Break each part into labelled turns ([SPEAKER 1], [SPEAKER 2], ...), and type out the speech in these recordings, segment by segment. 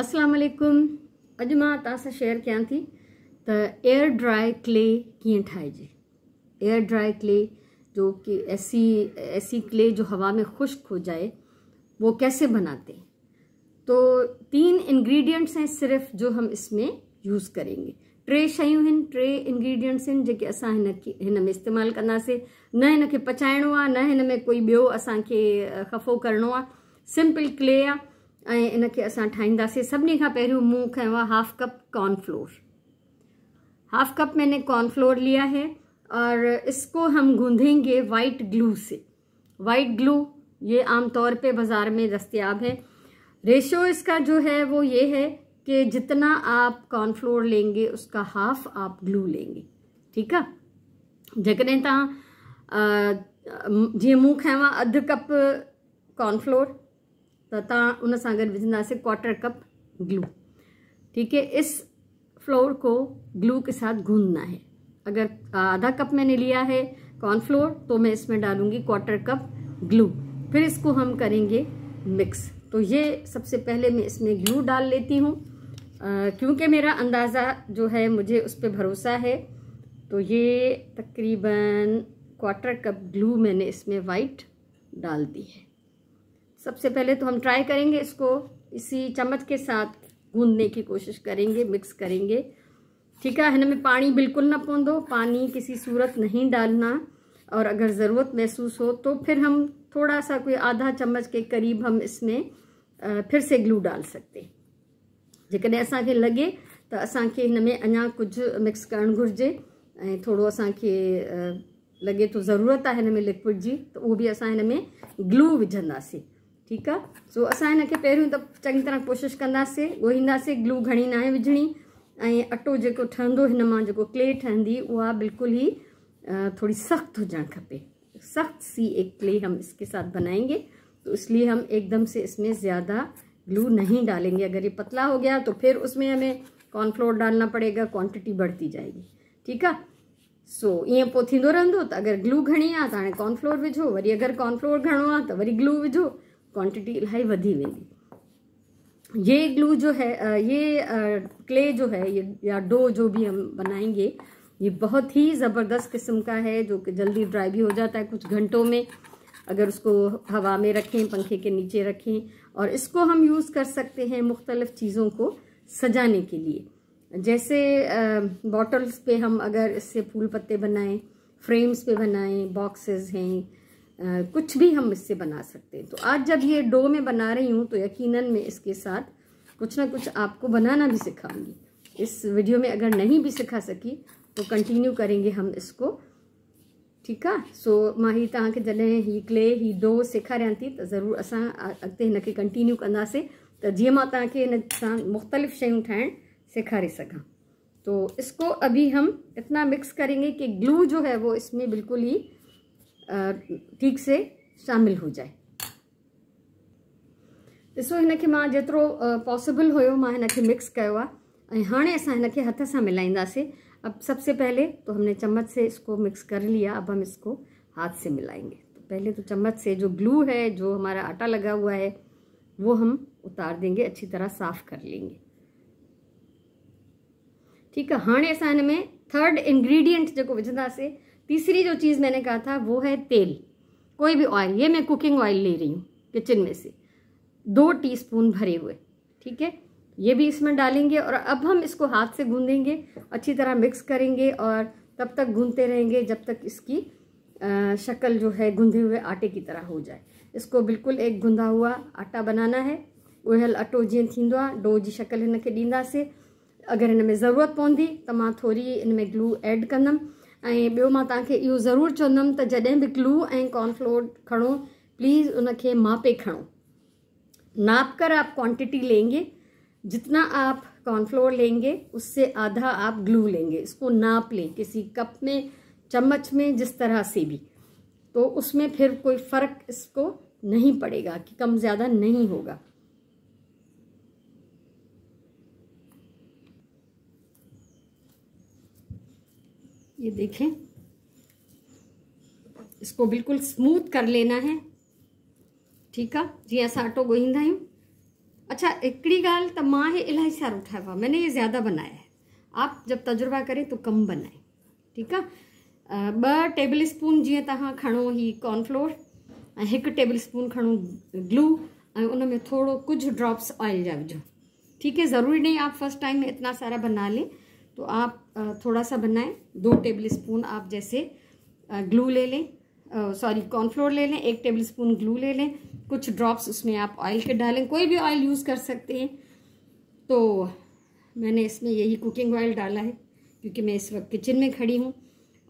[SPEAKER 1] असलकुम अज मां तव्हां शेयर क्या थी तो एयर ड्राई क्ले कि एयर ड्राई क्ले जो कि ऐसी ऐसी क्ले जो हवा में खुश्क हो जाए वो कैसे बनाते तो तीन इंग्रेडिएंट्स हैं सिर्फ जो हम इसमें यूज़ करेंगे टे शूं आहिनि टे इंग्रेडिएंट्स हैं जेके अस में इस्तेमाल कदे न इन पचाइणो न हिन में कोई बो असांखे ख़फ़ो करण आ सिंपल क्ले आ ऐं इनखे सभी का पैर खां पहिरियों half cup cornflour half cup मैंने कॉर्नफ्लोर लिया है और इसको हम गूंधेंगे वाइट ग्लू से वाइट ग्लू ये आमतौर पे बाज़ार में दस्तियाब है रेशो इसका जो है वो ये है कि जितना आप कॉर्नफ्लोर लेंगे उसका हाफ़ आप ग्लू लेंगे ठीक है जेकॾहिं तव्हां मुँह मूं खाइव कप कॉर्नफ्लोर तथा क्वार्टर कप ग्लू ठीक है इस फ्लोर को ग्लू के साथ गूंदना है अगर आधा कप मैंने लिया है कॉर्नफ्लोर तो मैं इसमें डालूंगी क्वार्टर कप ग्लू फिर इसको हम करेंगे मिक्स तो ये सबसे पहले मैं इसमें ग्लू डाल लेती हूँ क्योंकि मेरा अंदाज़ा जो है मुझे उस पर भरोसा है तो ये तकरीबन क्वार्टर कप ग्लू मैंने इसमें वाइट डाल दी है सबसे पहले तो हम ट्राई करेंगे इसको इसी चम्मच के साथ गूंदने की कोशिश करेंगे मिक्स करेंगे ठीक है इनमें पानी बिल्कुल ना पोंदो पानी किसी सूरत नहीं डालना और अगर ज़रूरत महसूस हो तो फिर हम थोड़ा सा कोई आधा चम्मच के करीब हम इसमें फिर से ग्लू डाल सकते जेकॾहिं असा के लगे तो हिन में अञा कुझु मिक्स कर घुरिजे थोड़ो असें लगे तो ज़रूरत है इनमें लिक्विड की तो वो भी असमें ग्लू विझंदी ठीक है सो अस इन पैर तो त तरह कोशिश कंदासीं ग्लू घड़ी ना विझणी ऐं अटो जो ठहंदो मां क्ले ठहंदी वह बिल्कुल ही थोड़ी सख्त होजन खपे सख्त सी एक क्ले हम इसके साथ बनाएंगे तो इसलिए हम एकदम से इसमें ज़्यादा ग्लू नहीं डालेंगे अगर ये पतला हो गया तो फिर उसमें हमें कॉर्नफ्लोर डालना पड़ेगा क्वांटिटी बढ़ती जाएगी ठीक है सो ये पोइ थींदो तो अगर ग्लू घड़ी आ तो हाँ कॉर्नफ्लोर विझो वरी अगर कॉर्नफ्लोर घड़ो आ तो वरी ग्लू विझो क्वांटिटी इलाही वधी वेंदी ये ग्लू जो है ये क्ले जो है ये या डो जो भी हम बनाएंगे ये बहुत ही ज़बरदस्त किस्म का है जो कि जल्दी ड्राई भी हो जाता है कुछ घंटों में अगर उसको हवा में रखें पंखे के नीचे रखें और इसको हम यूज़ कर सकते हैं मुख्तलफ़ चीज़ों को सजाने के लिए जैसे बॉटल्स पे हम अगर इससे फूल पत्ते बनाएं फ्रेम्स पे बनाएं बॉक्सेस हैं कुछ भी हम इससे बना सकते हैं तो आज जब ये डो में बना रही हूँ तो यकीनन मैं इसके साथ कुछ ना कुछ आपको बनाना भी सिखाऊंगी इस वीडियो में अगर नहीं भी सिखा सकी तो कंटिन्यू करेंगे हम इसको ठीक है सो मां ही तक जैसे ही क्ले ही डो सेखारियां थी तो ज़रूर असां अॻिते कंटिन्यू कदे तो जी मैं तक हिन मुख़्तलिफ़ शयूं सिखारे सेखारे तो इसको अभी हम इतना मिक्स करेंगे कि ग्लू जो है वो इसमें बिल्कुल ही ठीक से शामिल हो जाए ॾिसो हिनखे मां पॉसिबल हो मिक्स किया हाँ अस हाणे हथ से मिलाईंदे अब सबसे पहले तो हमने चम्मच से इसको मिक्स कर लिया अब हम इसको हाथ से मिलाएंगे तो पहले तो चम्मच से जो ग्लू है जो हमारा आटा लगा हुआ है वो हम उतार देंगे अच्छी तरह साफ़ कर लेंगे ठीक है हाँ अस इनमें थर्ड इंग्रेडिएंट जो विझंदासीं तीसरी जो चीज़ मैंने कहा था वो है तेल कोई भी ऑयल ये मैं कुकिंग ऑयल ले रही हूँ किचन में से दो टीस्पून भरे हुए ठीक है ये भी इसमें डालेंगे और अब हम इसको हाथ से गूंदेंगे अच्छी तरह मिक्स करेंगे और तब तक गूंदते रहेंगे जब तक इसकी शक्ल जो है गूंधे हुए आटे की तरह हो जाए इसको बिल्कुल एक गूंधा हुआ आटा बनाना है उहियल अटो जीअं थींदो आहे डो जी शक्ल हिनखे ॾींदासीं अगरि हिन में ज़रूरत पवंदी त मां थोरी हिन में ग्लू एड कंदमि ऐं ॿियो मां तव्हांखे इहो ज़रूरु चवंदमि ग्लू ए कॉर्नफ्लोर खड़ो प्लीज़ उन मापे खड़ो नाप कर आप क्वांटिटी लेंगे जितना आप कॉर्नफ्लोर लेंगे उससे आधा आप ग्लू लेंगे इसको नाप लें किसी कप में चम्मच में जिस तरह से भी तो उसमें फिर कोई फ़र्क इसको नहीं पड़ेगा कि कम ज़्यादा नहीं होगा ये देखें इसको बिल्कुल स्मूथ कर लेना है ठीक है जी ऐसा आटो गोहिंदा हूँ अच्छा एक गाल तो माँ हे इलाही सारो ठाहियो हुआ मैंने ये ज़्यादा बनाया है आप जब तजुर्बा करें तो कम बनाएं ठीक है ब टेबल स्पून जी तणो ही कॉर्नफ्लोर एक टेबल स्पून खणो ग्लू और उनमें थोड़ो कुछ ड्रॉप्स ऑयल जो ठीक है ज़रूरी नहीं आप फर्स्ट टाइम में इतना सारा बना लें तो आप थोड़ा सा बनाएं दो टेबल स्पून आप जैसे ग्लू ले लें सॉरी कॉर्नफ्लोर ले लें एक टेबल स्पून ग्लू ले लें कुछ ड्रॉप्स उसमें आप ऑयल के डालें कोई भी ऑयल यूज़ कर सकते हैं तो मैंने इसमें यही कुकिंग ऑयल डाला है क्योंकि मैं इस वक्त किचन में खड़ी हूँ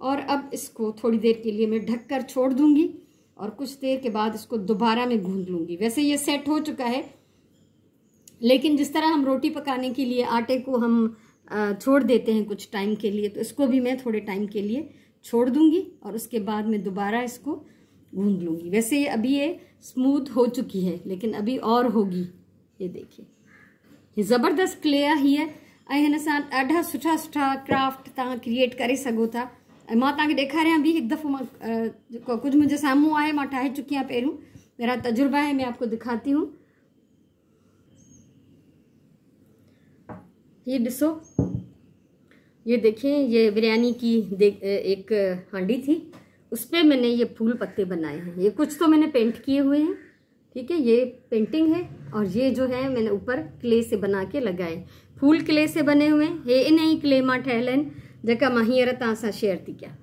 [SPEAKER 1] और अब इसको थोड़ी देर के लिए मैं ढक कर छोड़ दूँगी और कुछ देर के बाद इसको दोबारा मैं गूँध लूँगी वैसे ये सेट हो चुका है लेकिन जिस तरह हम रोटी पकाने के लिए आटे को हम छोड़ देते हैं कुछ टाइम के लिए तो इसको भी मैं थोड़े टाइम के लिए छोड़ दूंगी और उसके बाद मैं दोबारा इसको गूंद लूँगी वैसे ये अभी ये स्मूथ हो चुकी है लेकिन अभी और होगी ये देखिए ये ज़बरदस्त क्ले ही है इन सा ढा सुठा सुठा क्राफ्ट तुम क्रिएट करे सो था ऐं मां तव्हांखे दफ़ो कुछ मुझे सामूँ आए मैं टाई चुकी आहियां मेरा तजुर्बा है मैं आपको दिखाती हूँ ये डिसो ये देखिए ये बिरयानी की एक हांडी थी उस पर मैंने ये फूल पत्ते बनाए हैं ये कुछ तो मैंने पेंट किए हुए हैं ठीक है ये पेंटिंग है और ये जो है मैंने ऊपर क्ले से बना के लगाए फूल क्ले से बने हुए हे इन ही क्ले मां ठहियल आहिनि जेका मां तासा शेयर थी क्या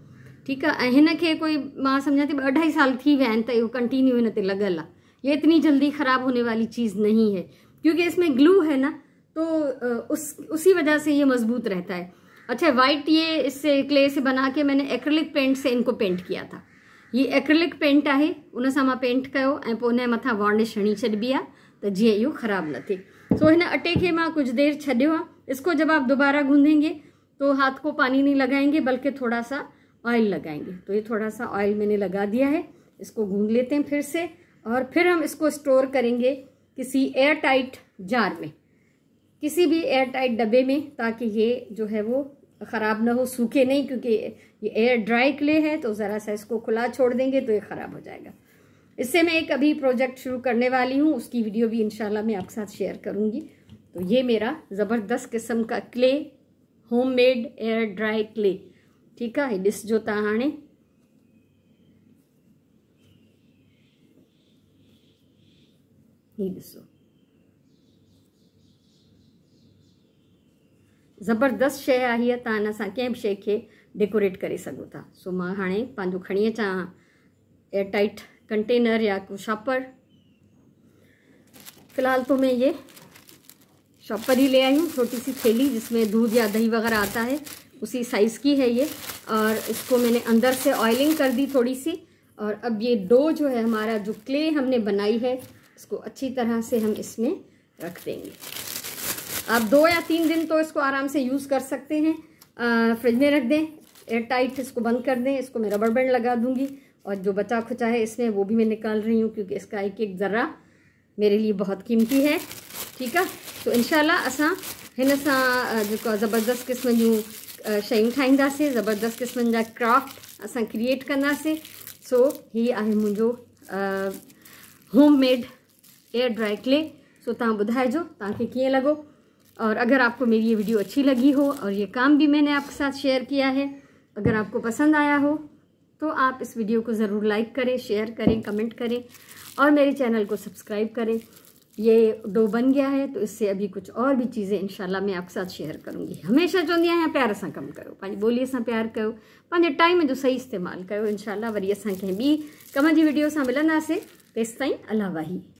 [SPEAKER 1] ठीक है इन के कोई मां समझा थी अढाई साल थी वह तो कंटिन्यू इन लगल आ ये इतनी जल्दी ख़राब होने वाली चीज़ नहीं है क्योंकि इसमें ग्लू है ना तो उस उसी वजह से ये मजबूत रहता है अच्छा वाइट ये इससे क्ले से बना के मैंने एक्रिलिक पेंट से इनको पेंट किया था ये एक्रिलिक पेंट है उन सां पेंट कयो ऐं वॉर्निश हणी छॾिबी आहे त जीअं इहो न थे सो इन अटे के मां कुछ देर छॾियो इसको जब आप दोबारा गूंधेंगे तो हाथ को पानी नहीं लगाएंगे बल्कि थोड़ा सा ऑयल लगाएंगे तो ये थोड़ा सा ऑयल मैंने लगा दिया है इसको गूंद लेते हैं फिर से और फिर हम इसको स्टोर करेंगे किसी एयर टाइट जार में किसी भी एयर टाइट डब्बे में ताकि ये जो है वो ख़राब ना हो सूखे नहीं क्योंकि ये एयर ड्राई क्ले है तो ज़रा सा इसको खुला छोड़ देंगे तो ये ख़राब हो जाएगा इससे मैं एक अभी प्रोजेक्ट शुरू करने वाली हूँ उसकी वीडियो भी इनशाला मैं आपके साथ शेयर करूँगी तो ये मेरा ज़बरदस्त किस्म का clay made air dry clay ठीक है ये जो तव्हां हाणे हीउ ॾिसो ज़बरदस्त शै आई है तव्हां हिन सां कंहिं डेकोरेट कर सघो था सो हाँ हाणे पंहिंजो खणी अचां एयरटाइट कंटेनर या को शॉपर फ़िलहाल तो मैं ये शॉपर ही ले आई हूँ छोटी सी थैली जिसमें दूध या दही वगैरह आता है उसी साइज़ की है ये और इसको मैंने अंदर से ऑयलिंग कर दी थोड़ी सी और अब ये डो जो है हमारा जो क्ले हमने बनाई है इसको अच्छी तरह से हम इसमें रख देंगे आप दो या तीन दिन तो इसको आराम से यूज़ कर सकते हैं फ्रिज में रख दें एयर टाइट इसको बंद कर दें इसको मैं रबड़ बैंड लगा दूंगी और जो बचा खुचा है इसमें वो भी मैं निकाल रही हूँ क्योंकि इसका एक एक ज़र्रा मेरे लिए बहुत कीमती है ठीक है तो इनशाला असा हिन सां जेको आहे ज़बरदस्तु क़िस्म जो शयूं ठाहींदासीं ज़बरदस्तु क़िस्मनि क्राफ्ट अस क्रिएट कंदासीं सो ये है मुझे home made air dry clay so तुम बुधाजो तक कि लगो और अगर आपको मेरी ये वीडियो अच्छी लगी हो और ये काम भी मैंने आपके साथ शेयर किया है अगर आपको पसंद आया हो तो आप इस वीडियो को ज़रूर लाइक करें शेयर करें कमेंट करें और मेरे चैनल को सब्सक्राइब करें ये डो बन गया है तो इससे अभी कुछ और भी चीज़ें इन मैं आपके साथ शेयर करूँगी हमेशा चवंदी आहियां प्यार कम करो कयो बोली से प्यार करो पाँच टाइम जो सही इस्तेमाल करो इनशाला वरी असा कहीं भी कम की वीडियो मिलना से तेस तई अल्लाह वाही